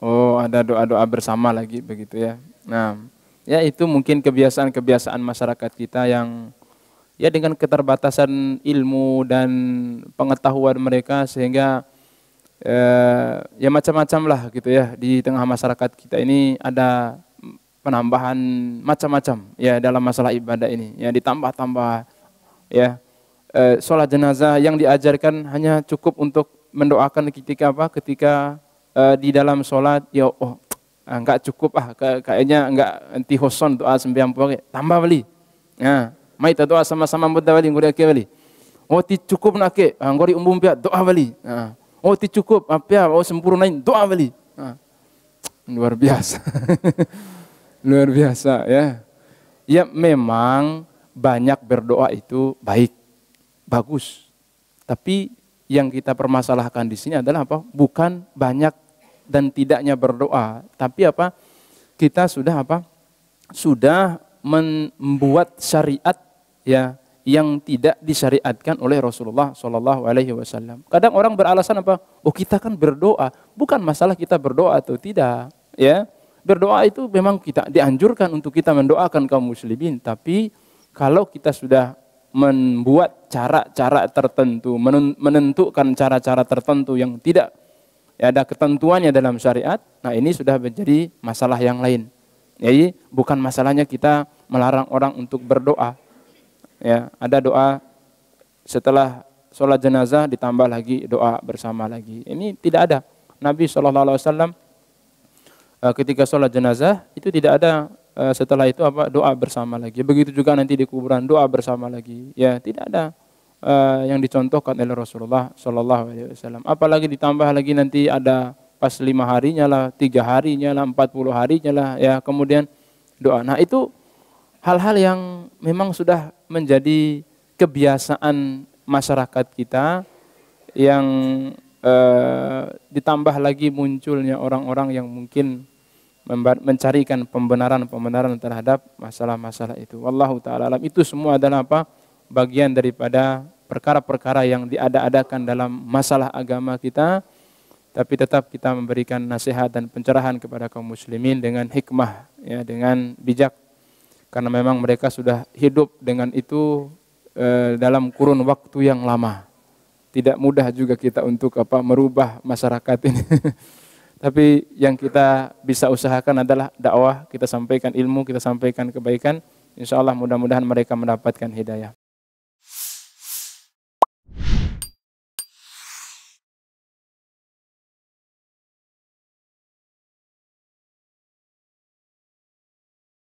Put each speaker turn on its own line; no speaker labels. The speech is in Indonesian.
Oh, ada doa-doa bersama lagi begitu ya. Nah, ya itu mungkin kebiasaan-kebiasaan masyarakat kita yang ya dengan keterbatasan ilmu dan pengetahuan mereka sehingga eh, ya macam-macam lah gitu ya di tengah masyarakat kita ini ada penambahan macam-macam ya dalam masalah ibadah ini ya ditambah-tambah ya eh, sholat jenazah yang diajarkan hanya cukup untuk mendoakan ketika apa? Ketika eh, di dalam sholat, ya oh enggak ah, cukup ah kayaknya enggak anti hoson doa sembilan puluh tambah beli. Nah, mai doa sama-sama mudah beli ngurek beli. Oh ti cukup nak ke, ah, ngori umum pia doa beli. Nah, oh ti cukup apa ah, oh sempurnain doa beli. Nah, luar biasa. luar biasa ya. Ya memang banyak berdoa itu baik bagus. Tapi yang kita permasalahkan di sini adalah apa? Bukan banyak dan tidaknya berdoa, tapi apa? Kita sudah apa? Sudah membuat syariat ya yang tidak disyariatkan oleh Rasulullah Shallallahu Alaihi Wasallam. Kadang orang beralasan apa? Oh kita kan berdoa, bukan masalah kita berdoa atau tidak, ya. Berdoa itu memang kita dianjurkan untuk kita mendoakan kaum muslimin, tapi kalau kita sudah membuat cara-cara tertentu, menentukan cara-cara tertentu yang tidak ya, ada ketentuannya dalam syariat, nah ini sudah menjadi masalah yang lain. Jadi bukan masalahnya kita melarang orang untuk berdoa. Ya, ada doa setelah sholat jenazah ditambah lagi doa bersama lagi. Ini tidak ada. Nabi saw eh, ketika sholat jenazah itu tidak ada Eh, setelah itu apa doa bersama lagi. Begitu juga nanti di kuburan doa bersama lagi. Ya, tidak ada eh, yang dicontohkan oleh Rasulullah Shallallahu Alaihi Wasallam. Apalagi ditambah lagi nanti ada pas lima harinya lah, tiga harinya lah, empat puluh harinya lah, ya kemudian doa. Nah itu hal-hal yang memang sudah menjadi kebiasaan masyarakat kita yang eh, ditambah lagi munculnya orang-orang yang mungkin mencarikan pembenaran-pembenaran terhadap masalah-masalah itu. Wallahu taala alam. Itu semua adalah apa? bagian daripada perkara-perkara yang diada-adakan dalam masalah agama kita tapi tetap kita memberikan nasihat dan pencerahan kepada kaum muslimin dengan hikmah ya dengan bijak karena memang mereka sudah hidup dengan itu e, dalam kurun waktu yang lama tidak mudah juga kita untuk apa merubah masyarakat ini Tapi yang kita bisa usahakan adalah dakwah, kita sampaikan ilmu, kita sampaikan kebaikan. Insya Allah mudah-mudahan mereka mendapatkan hidayah.